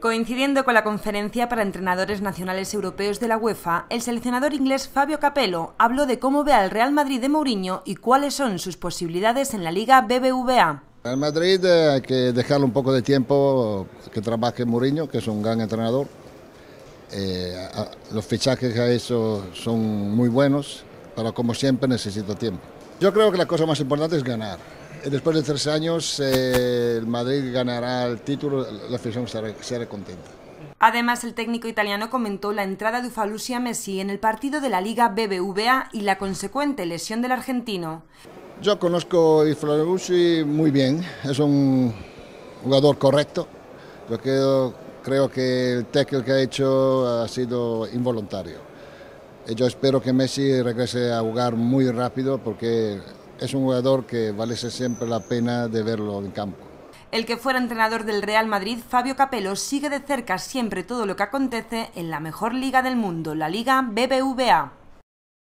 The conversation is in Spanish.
Coincidiendo con la conferencia para entrenadores nacionales europeos de la UEFA, el seleccionador inglés Fabio Capello habló de cómo ve al Real Madrid de Mourinho y cuáles son sus posibilidades en la Liga BBVA. Al Madrid eh, hay que dejarle un poco de tiempo que trabaje Mourinho, que es un gran entrenador. Eh, los fichajes que ha hecho son muy buenos, pero como siempre necesito tiempo. Yo creo que la cosa más importante es ganar después de tres años, eh, el Madrid ganará el título, la afición será contenta. Además, el técnico italiano comentó la entrada de Ufalusi a Messi en el partido de la Liga BBVA y la consecuente lesión del argentino. Yo conozco a Ufalusi muy bien, es un jugador correcto. Yo creo, creo que el tackle que ha hecho ha sido involuntario. Yo espero que Messi regrese a jugar muy rápido porque es un jugador que vale siempre la pena de verlo en campo. El que fuera entrenador del Real Madrid, Fabio Capello, sigue de cerca siempre todo lo que acontece en la mejor liga del mundo, la Liga BBVA.